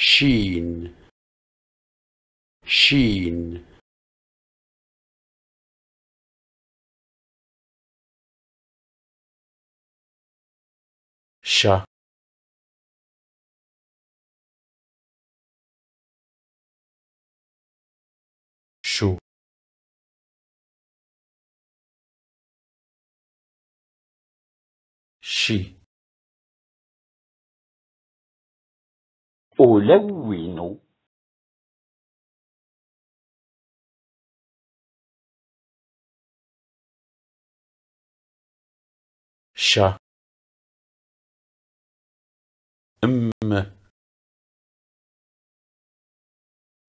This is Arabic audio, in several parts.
sheen sheen sha shu she ألون ش أم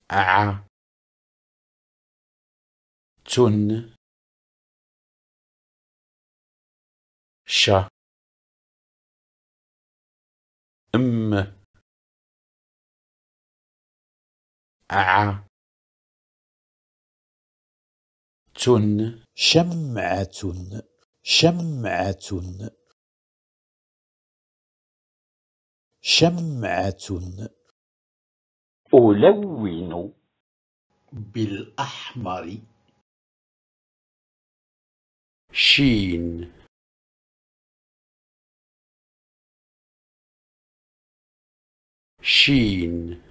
ع تن ش ع تن شمعة شمعة شمعة ألون بالأحمر شين شين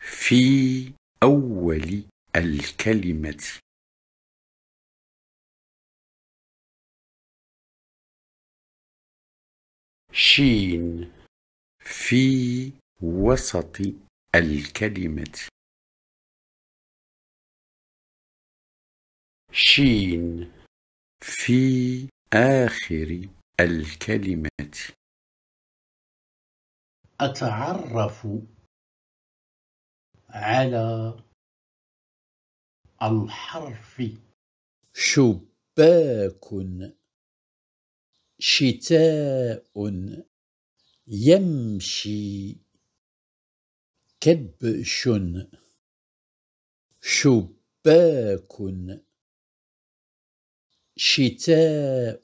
في أول الكلمة شين في وسط الكلمة شين في آخر الكلمة أتعرف على الحرف شباك شتاء يمشي كبش شباك شتاء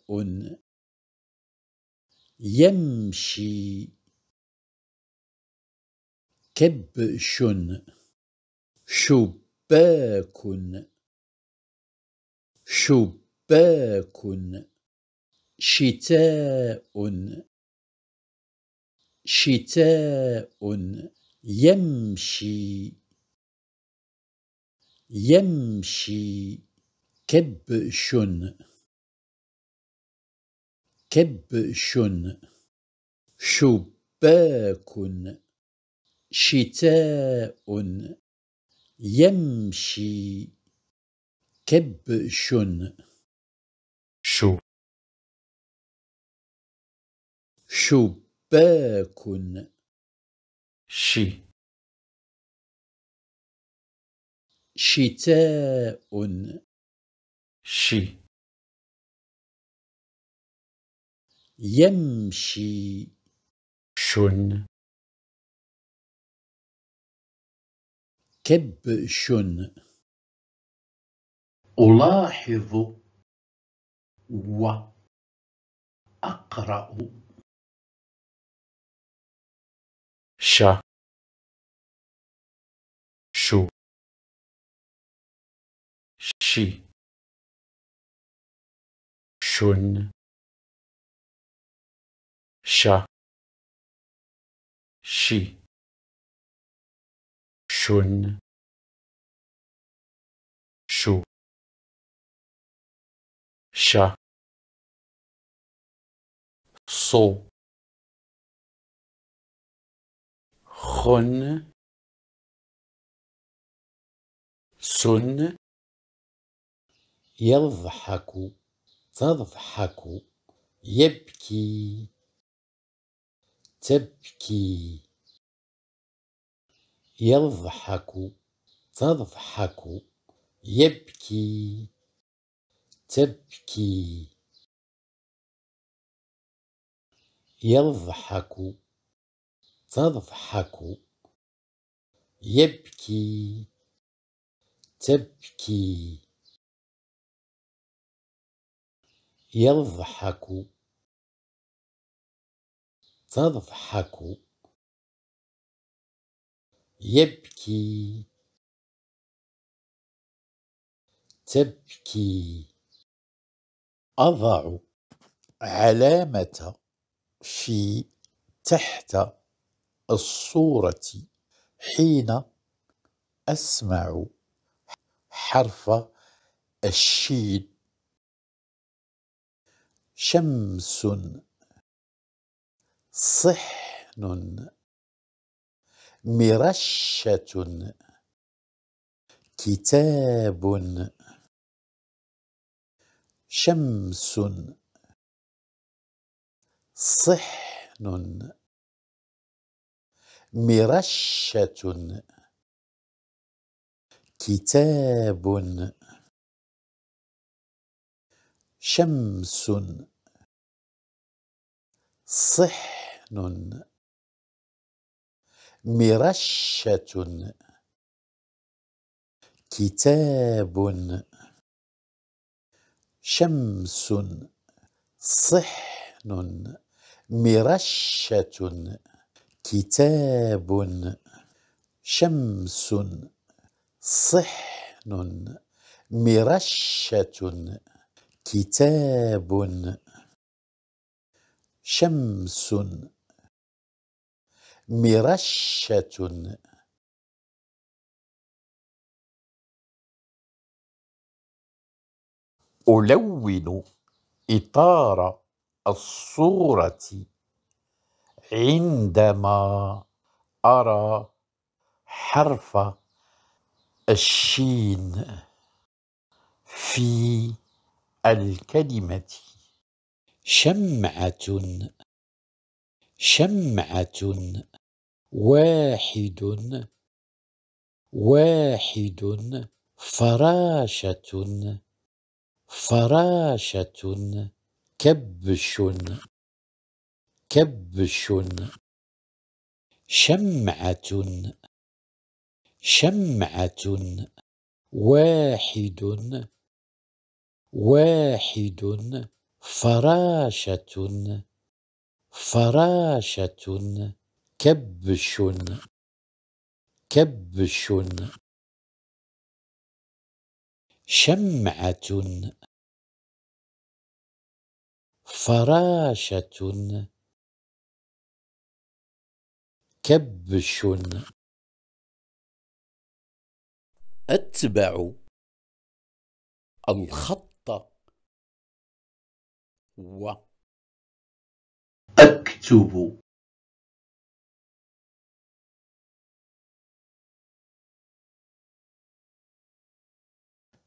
يمشي كبش شباك شباك شتاء شتاء يمشي يمشي كبش كبش شباك شتاء يمشي كبش شو شباك شي شتاء شي يمشي شن شن ألاحظ وأقرأ شا شو شي شن شا شي شن شو شا صو خن سن يضحك تضحك يبكي تبكي يضحك تضحك يبكي تبكي يضحك تضحك يبكي تبكي يضحك تضحك يبكي تبكي أضع علامة في تحت الصورة حين أسمع حرف الشين شمس صحن مرشة كتاب شمس صحن مرشة كتاب شمس صحن مرشة كتاب شمس صحن مرشة كتاب شمس صحن مرشة كتاب شمس مرشة ألون إطار الصورة عندما أرى حرف الشين في الكلمة شمعة شمعة واحد واحد فراشة فراشة كبش كبش شمعة شمعة واحد واحد فراشة فراشة كبش كبش شمعة فراشة كبش أتبع الخط و أكتب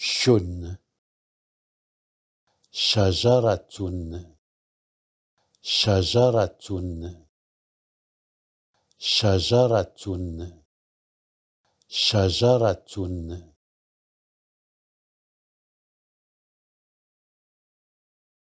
شن شجرة شجرة شجرة شجرة